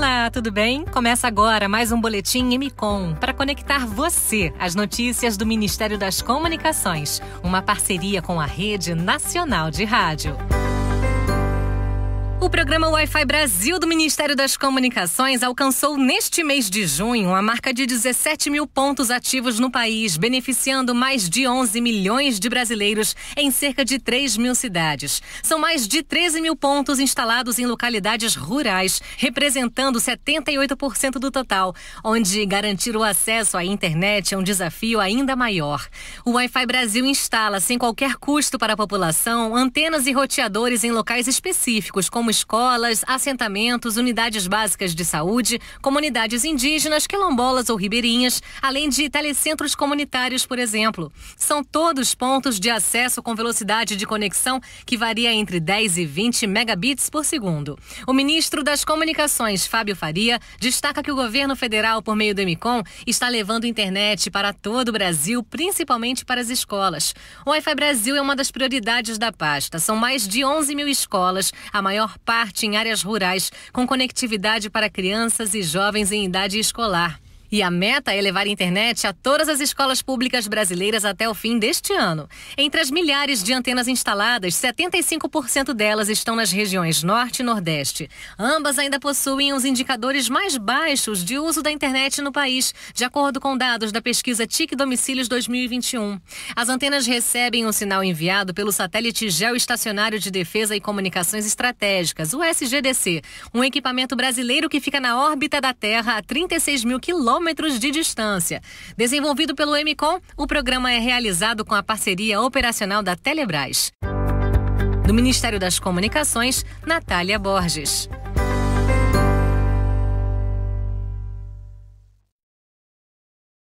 Olá, tudo bem? Começa agora mais um boletim MCOM para conectar você às notícias do Ministério das Comunicações, uma parceria com a Rede Nacional de Rádio. O programa Wi-Fi Brasil do Ministério das Comunicações alcançou neste mês de junho a marca de 17 mil pontos ativos no país, beneficiando mais de 11 milhões de brasileiros em cerca de 3 mil cidades. São mais de 13 mil pontos instalados em localidades rurais, representando 78% do total, onde garantir o acesso à internet é um desafio ainda maior. O Wi-Fi Brasil instala, sem qualquer custo para a população, antenas e roteadores em locais específicos, como como escolas, assentamentos, unidades básicas de saúde, comunidades indígenas, quilombolas ou ribeirinhas, além de telecentros comunitários, por exemplo. São todos pontos de acesso com velocidade de conexão que varia entre 10 e 20 megabits por segundo. O ministro das Comunicações, Fábio Faria, destaca que o governo federal, por meio do MCOM, está levando internet para todo o Brasil, principalmente para as escolas. O Wi-Fi Brasil é uma das prioridades da pasta. São mais de 11 mil escolas, a maior parte em áreas rurais, com conectividade para crianças e jovens em idade escolar. E a meta é levar a internet a todas as escolas públicas brasileiras até o fim deste ano. Entre as milhares de antenas instaladas, 75% delas estão nas regiões Norte e Nordeste. Ambas ainda possuem os indicadores mais baixos de uso da internet no país, de acordo com dados da pesquisa TIC Domicílios 2021. As antenas recebem um sinal enviado pelo satélite Geoestacionário de Defesa e Comunicações Estratégicas, o SGDC, um equipamento brasileiro que fica na órbita da Terra a 36 mil quilômetros quilômetros de distância. Desenvolvido pelo MCOM, o programa é realizado com a parceria operacional da Telebrás. Do Ministério das Comunicações, Natália Borges.